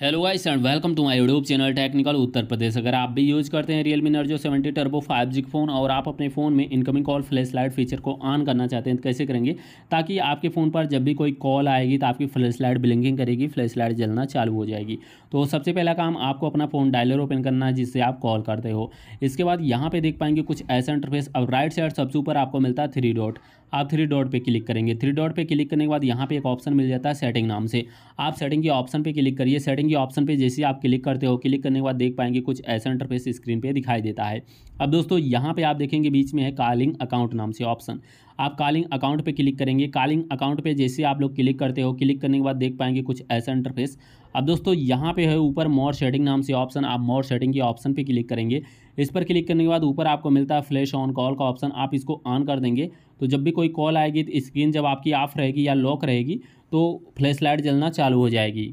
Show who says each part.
Speaker 1: hello guys and welcome to my YouTube channel technical Uttar Pradesh अगर आप भी यूज करते हैं Realme Narzo 70 turbo 5G phone और आप अपने फ़ोन में इनकमिंग कॉल लाइट फीचर को ऑन करना चाहते हैं तो कैसे करेंगे ताकि आपके फ़ोन पर जब भी कोई कॉल आएगी तो आपकी लाइट ब्लिंकिंग करेगी फ्लैश लाइट जलना चालू हो जाएगी तो सबसे पहला काम आपको अपना फ़ोन डायलर ओपन करना है जिससे आप कॉल करते हो इसके बाद यहाँ पर देख पाएंगे कुछ ऐसा इंटरफेस अब राइट साइड सबसे ऊपर आपको मिलता है थ्री डॉट आप थ्री डॉट पे क्लिक करेंगे थ्री डॉट पे क्लिक करने के बाद यहाँ पे एक ऑप्शन मिल जाता है सेटिंग नाम से आप सेटिंग के ऑप्शन पे क्लिक करिए सेटिंग के ऑप्शन पे जैसे आप क्लिक करते हो क्लिक करने के बाद देख पाएंगे कुछ ऐसा इंटरफेस स्क्रीन पर दिखाई देता है अब दोस्तों यहाँ पर आप देखेंगे बीच में है कॉलिंग अकाउंट नाम से ऑप्शन आप कॉलिंग अकाउंट पे क्लिक करेंगे कॉलिंग अकाउंट पे जैसे आप लोग क्लिक करते हो क्लिक करने के बाद देख पाएंगे कुछ ऐसा इंटरफेस अब दोस्तों यहाँ पे है ऊपर मोर सेटिंग नाम से ऑप्शन आप मोर सेटिंग के ऑप्शन पे क्लिक करेंगे इस पर क्लिक करने के बाद ऊपर आपको मिलता है फ्लैश ऑन कॉल का ऑप्शन आप इसको ऑन कर देंगे तो जब भी कोई कॉल आएगी तो स्क्रीन जब आपकी ऑफ रहेगी या लॉक रहेगी तो फ्लैश लाइट जलना चालू हो जाएगी